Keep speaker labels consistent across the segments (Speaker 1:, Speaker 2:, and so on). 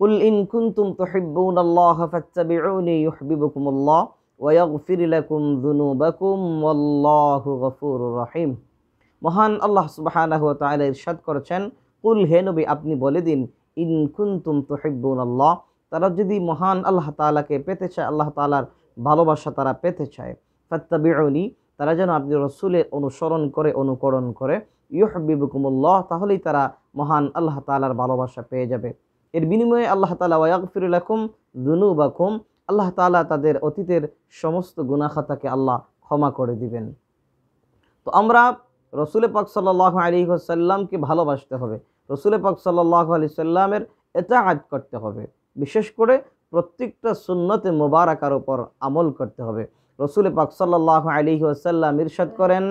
Speaker 1: قل إن كنتم تحبون الله فاتبعوني يحببكم الله ويغفر لكم ذنوبكم والله غفور رحيم মহান আল্লাহ সুবাহানাহ তাআলা ইরশাদ করেছেন কুল হে নবী আপনি বলে দিন ইন কুনতুম তুহিব্বুন আল্লাহ তারা যদি মহান আল্লাহ তাআলাকে পেতে চায় আল্লাহ তালার ভালোবাসা তারা পেতে চায় ফাত্তাবিউনি তারা যেন আপনি রসুলের অনুসরণ করে অনুকরণ করে ইউহবিবুকুমুল্লাহ তাহলেই তারা মহান আল্লাহ তালার ভালোবাসা পেয়ে যাবে এর বিনিময়ে আল্লাহ তালা ওয়াকফিরুল্লাকুম দুনু বাকুম আল্লাহ তালা তাদের অতীতের সমস্ত গুনাখাতাকে আল্লাহ ক্ষমা করে দিবেন তো আমরা রসুলে পাক সাল্লাহ আলী সাল্লামকে ভালোবাসতে হবে রসুলে পাক সাল্লাহ আলি সাল্লামের এটা আজ করতে হবে বিশেষ করে প্রত্যেকটা সুন্নতে মোবারকার ওপর আমল করতে হবে রসুলে পাক সাল্লাহ আলী ওসাল্লাম ইরশাদ করেন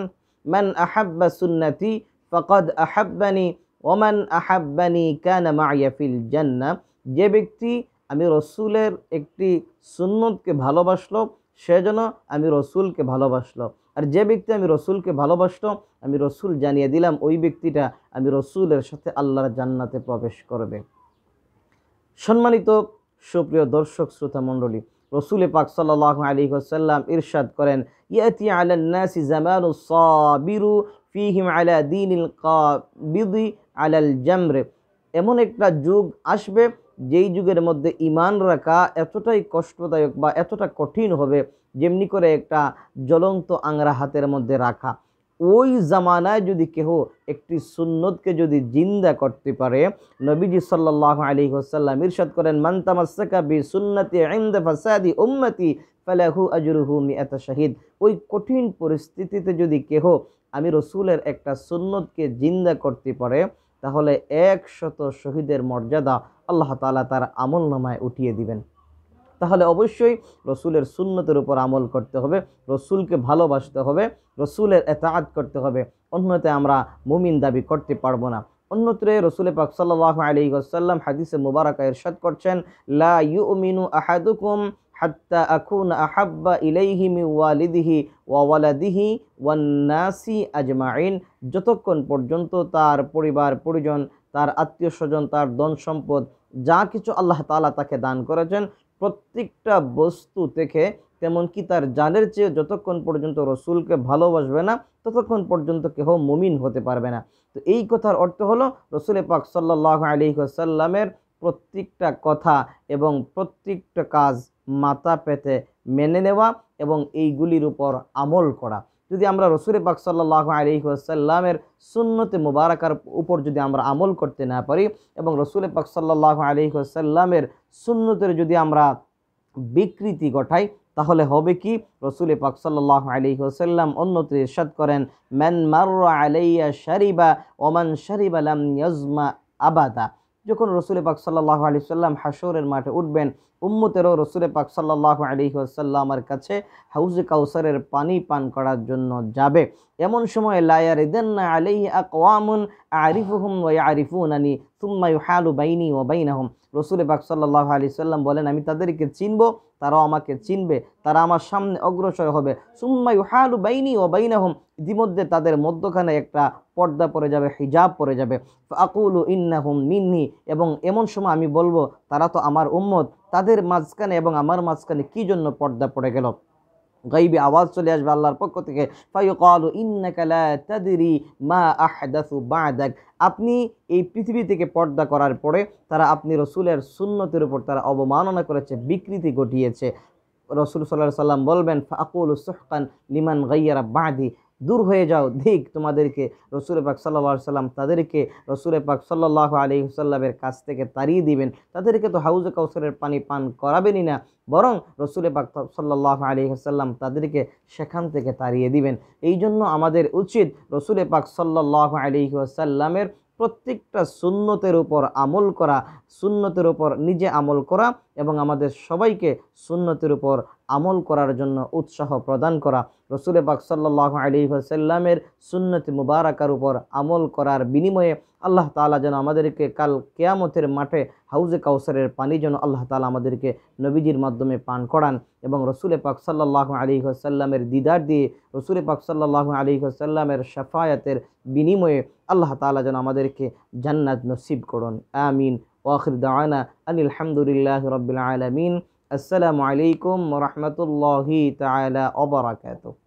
Speaker 1: ম্যান আহাব্বা সুন্নতি ফকদ আহাব্বানি ওমান আহাব্বানি কানা মাইয়াফিল জান্না যে ব্যক্তি আমি রসুলের একটি সুন্নতকে ভালোবাসলো সে যেন আমি রসুলকে ভালোবাসলো আর যে ব্যক্তি আমি রসুলকে ভালোবাসলো আমি রসুল জানিয়ে দিলাম ওই ব্যক্তিটা আমি রসুলের সাথে আল্লাহর জান্নাতে প্রবেশ করবে সম্মানিত সুপ্রিয় দর্শক শ্রোতা মণ্ডলী রসুলে পাক সাল্লাহ আলী সাল্লাম ইরশাদ করেন ইয়াতি আলান্নাসি জামানু সাবিরু ফিহিম আলা দিনিল কাবিদি আলাল জামরে এমন একটা যুগ আসবে যেই যুগের মধ্যে ইমান রাখা এতটাই কষ্টদায়ক বা এতটা কঠিন হবে যেমনি করে একটা জ্বলন্ত আংরা হাতের মধ্যে রাখা ওই জামানায় যদি কেহ একটি সুন্নতকে যদি জিন্দা করতে পারে নবীজি সাল্লাহ আলী হোসাল্লাম ইরশাদ করেন মান্তামাসাকাবি সুন্নতি ফাসাদি উম্মতি ফালাহু আজরুহু এত শাহিদ ওই কঠিন পরিস্থিতিতে যদি কেহ আমি রসুলের একটা সুন্নতকে জিন্দা করতে পারে তাহলে একশত শহীদের মর্যাদা আল্লাহ তালা তার আমল নামায় উঠিয়ে দিবেন তাহলে অবশ্যই রসুলের সুন্নতের উপর আমল করতে হবে রসুলকে ভালোবাসতে হবে রসুলের এতাহাত করতে হবে অন্যতে আমরা মুমিন দাবি করতে পারবো না অন্যত্রে রসুল পাক সাল্লাহ আলী আসাল্লাম হাদিসে মুবারাকা ইরশাদ করছেন লা ইউ মিনু আহাদুকুম হাত্তা আকুন আহাব্বা ইলাইহি মি ওয়ালিদিহি ওয়াওয়ালাদিহি ওয়ান্নাসি আজমাইন যতক্ষণ পর্যন্ত তার পরিবার পরিজন তার আত্মীয় স্বজন তার ধন সম্পদ যা কিছু আল্লাহ তালা তাকে দান করেছেন প্রত্যেকটা বস্তু থেকে তেমনকি তার জানের চেয়ে যতক্ষণ পর্যন্ত রসুলকে ভালোবাসবে না ততক্ষণ পর্যন্ত কেহ মুমিন হতে পারবে না তো এই কথার অর্থ হলো রসুল পাক সাল্লাহ আলী সাল্লামের প্রত্যেকটা কথা এবং প্রত্যেকটা কাজ মাথা পেতে মেনে নেওয়া এবং এইগুলির উপর আমল করা যদি আমরা রসুরে পাক সাল্লাহ আলিহাসাল্লামের সুন্নতে মুবারকার উপর যদি আমরা আমল করতে না পারি এবং রসুলে পাক সাল্লাহ আলিহাসাল্লামের সুন্নতের যদি আমরা বিকৃতি ঘটাই তাহলে হবে কি রসুলে পাক সাল্লাহ আলী হোসাল্লাম অন্যত্র ইরশাদ করেন ম্যান মার আলাইয়া শারিবা ওমান শারিবালাম ইয়াজমা আবাদা যখন রসুল পাক সাল্লাহ আলি সাল্লাম হাসরের মাঠে উঠবেন উম্মতেরও রসুল পাক সাল্লাহ আলি আসাল্লামের কাছে হাউজে কাউসারের পানি পান করার জন্য যাবে এমন সময় লায়ারিদেন আলি আকওয়ামুন হুম ওয়া আনি সুম্মায়ু হালু বাইনি ও বাইনাহম রসুল বাক সাল্লাহ আলি সাল্লাম বলেন আমি তাদেরকে চিনব তারাও আমাকে চিনবে তারা আমার সামনে অগ্রসর হবে সুম্মায়ু হালু বাইনি ও বাইনাহম ইতিমধ্যে তাদের মধ্যখানে একটা পর্দা পড়ে যাবে হিজাব পরে যাবে আকুলু ইন্নাহুম মিন্নি এবং এমন সময় আমি বলবো তারা তো আমার উম্মত তাদের মাঝখানে এবং আমার মাঝখানে কি জন্য পর্দা পড়ে গেল গাইবি আওয়াজ চলে আসবে আল্লাহর পক্ষ থেকে ফাইকাল ইন্নাকালা তাদেরি মা আহদাসু বাদাক আপনি এই পৃথিবী থেকে পর্দা করার পরে তারা আপনি রসুলের সুন্নতির উপর তারা অবমাননা করেছে বিকৃতি ঘটিয়েছে রসুল সাল্লাহ সাল্লাম বলবেন ফাকুল সুহকান লিমান গাইয়ারা বাঁধি দূর হয়ে যাও ধিক তোমাদেরকে রসুল পাক সাল্লা সাল্লাম তাদেরকে রসুল পাক সাল্লাহ আলী সাল্লামের কাছ থেকে তাড়িয়ে দিবেন তাদেরকে তো হাউজে কৌশলের পানি পান করাবেনই না বরং রসুল পাক সাল্লাহ আলী সাল্লাম তাদেরকে সেখান থেকে তাড়িয়ে দিবেন এই জন্য আমাদের উচিত রসুল পাক সাল্লাহ আলী সাল্লামের প্রত্যেকটা সুন্নতের উপর আমল করা সুন্নতের উপর নিজে আমল করা এবং আমাদের সবাইকে সুন্নতির উপর আমল করার জন্য উৎসাহ প্রদান করা রসুল পাক সাল্লাহ আলী সাল্লামের সুন্নতি মুবারাকার উপর আমল করার বিনিময়ে আল্লাহ তালা যেন আমাদেরকে কাল কেয়ামতের মাঠে হাউজে কাউসারের পানি যেন আল্লাহ তালা আমাদেরকে নবীজির মাধ্যমে পান করান এবং রসুলে পাক সাল্লাহ আলী সাল্লামের দিদার দিয়ে রসুলে পাক সাল্লাহ আলী সাল্লামের সাফায়াতের বিনিময়ে আল্লাহ তালা যেন আমাদেরকে জান্নাত নসিব করুন আমিন واخر دعوانا ان الحمد لله رب العالمين السلام عليكم ورحمه الله تعالى وبركاته